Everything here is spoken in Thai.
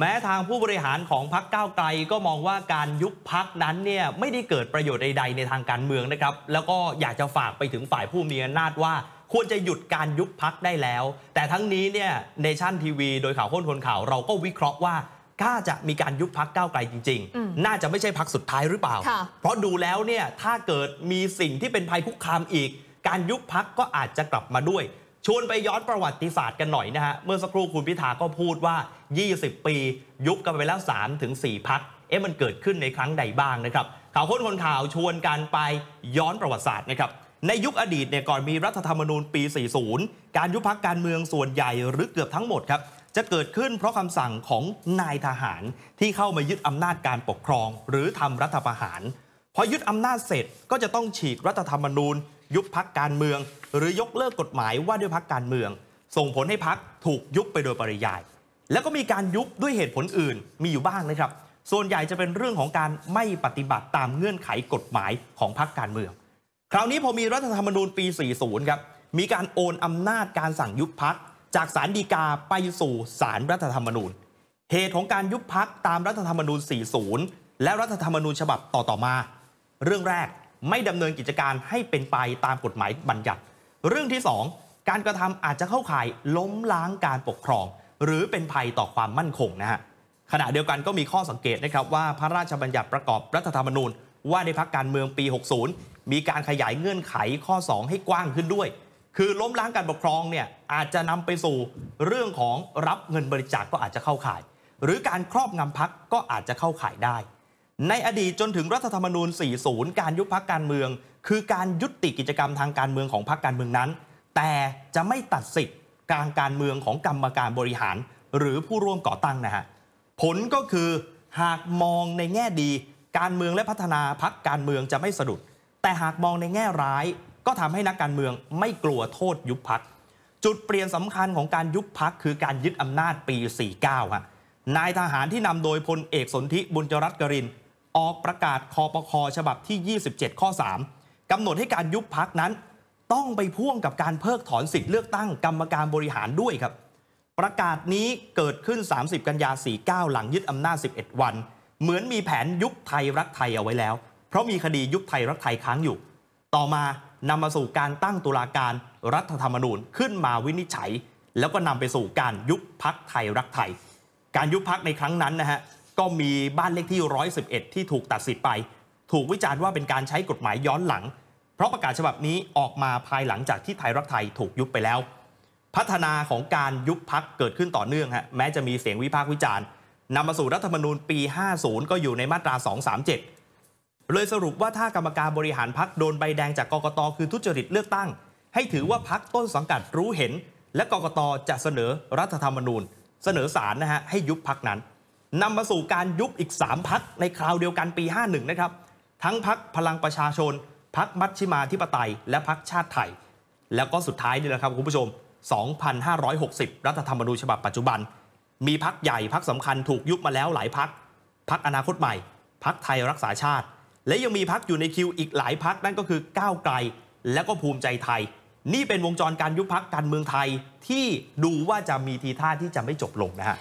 แม้ทางผู้บริหารของพักเก้าไกลก็มองว่าการยุบพักนั้นเนี่ยไม่ได้เกิดประโยชน์ใด ๆ ในทางการเมืองนะครับ แล้วก็อยากจะฝากไปถึงฝ่ายผู้มีอำนาจว่า ควรจะหยุดการยุบพักได้แล้ว แต่ทั้งนี้เนี่ยเนชั่นทีวีโดยข่าวข้นคนข่าว เราก็วิเคราะห์ว่าถ้าจะมีการยุบพักเก้าไกลจริงๆ น่าจะไม่ใช่พักสุดท้ายหรือเปล่า เพราะดูแล้วเนี่ยถ้าเกิดมีสิ่งที่เป็นภัยคุกคามอีก การยุบพักก็อาจจะกลับมาด้วยชวนไปย้อนประวัติศาสตร์กันหน่อยนะฮะเมื่อสักครู่คุณพิธาก็พูดว่า 20 ปี ยุบกันไปแล้ว3-4ถึงพักเอ๊ะมันเกิดขึ้นในครั้งใดบ้างนะครับข่าวค้นคนข่าวชวนกันไปย้อนประวัติศาสตร์นะครับ ในยุคอดีตเนี่ยก่อนมีรัฐธรรมนูญปี 40 การยุบพักการเมืองส่วนใหญ่หรือเกือบทั้งหมดครับ จะเกิดขึ้นเพราะคำสั่งของนายทหารที่เข้ามายึดอำนาจการปกครองหรือทำรัฐประหารพอยึดอำนาจเสร็จก็จะต้องฉีกรัฐธรรมนูญยุบพักการเมือง หรือยกเลิกกฎหมายว่าด้วยพักการเมือง ส่งผลให้พักถูกยุบไปโดยปริยาย แล้วก็มีการยุบด้วยเหตุผลอื่นมีอยู่บ้างนะครับ ส่วนใหญ่จะเป็นเรื่องของการไม่ปฏิบัติตามเงื่อนไขกฎหมายของพักการเมือง คราวนี้พอมีรัฐธรรมนูญปี 40 ครับมีการโอนอำนาจการสั่งยุบพักจากสารดีกาไปสู่สารรัฐธรรมนูญ เหตุของการยุบพักตามรัฐธรรมนูญ 40 และรัฐธรรมนูญฉบับต่อๆมา เรื่องแรกไม่ดำเนินกิจการให้เป็นไปตามกฎหมายบัญญัติ เรื่องที่ 2 การกระทำอาจจะเข้าข่ายล้มล้างการปกครอง หรือเป็นภัยต่อความมั่นคงนะฮะ ขณะเดียวกันก็มีข้อสังเกตนะครับว่าพระราชบัญญัติประกอบรัฐธรรมนูญ ว่าในพักการเมืองปี 60 มีการขยายเงื่อนไขข้อ 2 ให้กว้างขึ้นด้วย คือล้มล้างการปกครองเนี่ยอาจจะนำไปสู่ เรื่องของรับเงินบริจาคกก็อาจจะเข้าข่าย หรือการครอบงำพักก็อาจจะเข้าข่ายได้ในอดีตจนถึงรัฐธรรมนูญ 40 การยุบพักการเมือง คือการยุติกิจกรรมทางการเมืองของพักการเมืองนั้น แต่จะไม่ตัดสิทธิ์กลางการเมืองของกรรมการบริหาร หรือผู้ร่วมก่อตั้งนะฮะ ผลก็คือ หากมองในแง่ดี การเมืองและพัฒนาพักการเมืองจะไม่สะดุดแต่หากมองในแง่ร้าย ก็ทำให้นักการเมืองไม่กลัวโทษยุบพักจุดเปลี่ยนสำคัญของการยุบพักคือการยึดอำนาจปี 49 ฮะนายทหารที่นำโดยพลเอกสนธิบุญจรัตกรินออกประกาศคอปคอฉบับที่ 27ข้อ3 กำหนดให้การยุบพักนั้น ต้องไปพ่วงกับการเพิกถอนสิทธิ์เลือกตั้งกรรมการบริหารด้วยครับ ประกาศนี้เกิดขึ้น 30 กันยา 49 หลังยึดอำนาจ11 วัน เหมือนมีแผนยุบไทยรักไทยเอาไว้แล้ว เพราะมีคดียุบไทยรักไทยค้างอยู่ ต่อมานำมาสู่การตั้งตุลาการรัฐธรรมนูญขึ้นมาวินิจฉัย แล้วก็นำไปสู่การยุบพักไทยรักไทย การยุบพักในครั้งนั้นนะฮะก็มีบ้านเลขที่ 111 ที่ถูกตัดสิทธิ์ไป ถูกวิจารณ์ว่าเป็นการใช้กฎหมายย้อนหลัง เพราะประกาศฉบับนี้ออกมาภายหลังจากที่ไทยรักไทยถูกยุบไปแล้ว พัฒนาของการยุบพักเกิดขึ้นต่อเนื่องฮะ แม้จะมีเสียงวิพากษ์วิจารณ์นำมาสู่รัฐธรรมนูญปี 50 ก็อยู่ในมาตรา 237 เลยสรุปว่าถ้ากรรมการบริหารพักโดนใบแดงจากกกตคือทุจริตเลือกตั้ง ให้ถือว่าพักต้นสังกัดรู้เห็น และกกตจะเสนอรัฐธรรมนูญ เสนอสารนะฮะให้ยุบพักนั้นนำมาสู่การยุบอีก 3 พักในคราวเดียวกันปี 51 นะครับ ทั้งพักพลังประชาชน พักมัชชิมาธิปไตยและพักชาติไทย แล้วก็สุดท้ายนี่แหละครับ คุณผู้ชม 2,560 รัฐธรรมนูญฉบับปัจจุบัน มีพักใหญ่พักสำคัญถูกยุบมาแล้วหลายพัก พักอนาคตใหม่ พักไทยรักษาชาติ และยังมีพักอยู่ในคิวอีกหลายพักนั่นก็คือก้าวไกลและก็ภูมิใจไทย นี่เป็นวงจรการยุบพักการเมืองไทยที่ดูว่าจะมีทีท่าที่จะไม่จบลงนะฮะ